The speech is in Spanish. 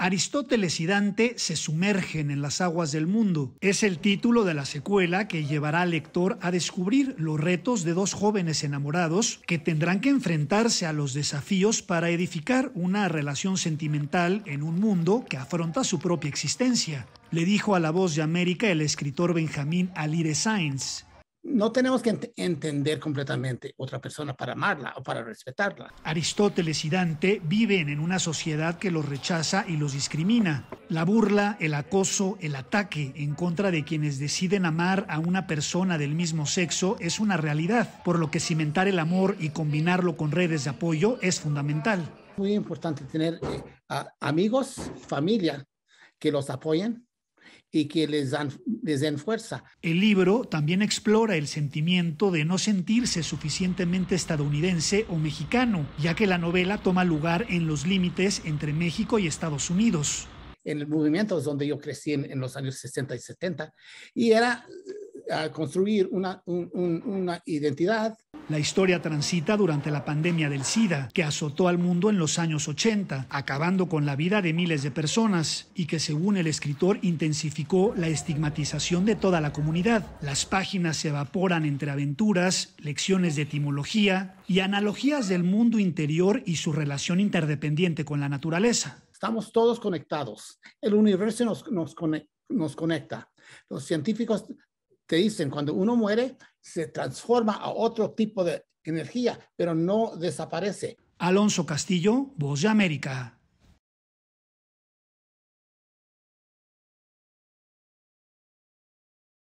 Aristóteles y Dante se sumergen en las aguas del mundo. Es el título de la secuela que llevará al lector a descubrir los retos de dos jóvenes enamorados que tendrán que enfrentarse a los desafíos para edificar una relación sentimental en un mundo que afronta su propia existencia. Le dijo a La Voz de América el escritor Benjamín Alire Sainz no tenemos que entender completamente otra persona para amarla o para respetarla. Aristóteles y Dante viven en una sociedad que los rechaza y los discrimina. La burla, el acoso, el ataque en contra de quienes deciden amar a una persona del mismo sexo es una realidad, por lo que cimentar el amor y combinarlo con redes de apoyo es fundamental. Muy importante tener eh, amigos, familia que los apoyen, y que les dan, den fuerza. El libro también explora el sentimiento de no sentirse suficientemente estadounidense o mexicano, ya que la novela toma lugar en los límites entre México y Estados Unidos. En el movimiento es donde yo crecí en, los años 60 y 70, y era eh, construir una, una identidad la historia transita durante la pandemia del SIDA, que azotó al mundo en los años 80, acabando con la vida de miles de personas y que según el escritor intensificó la estigmatización de toda la comunidad. Las páginas se evaporan entre aventuras, lecciones de etimología y analogías del mundo interior y su relación interdependiente con la naturaleza. Estamos todos conectados. El universo nos, nos, conecta. Los científicos te dicen, cuando uno muere, se transforma a otro tipo de energía, pero no desaparece. Alonso Castillo, Voz de América.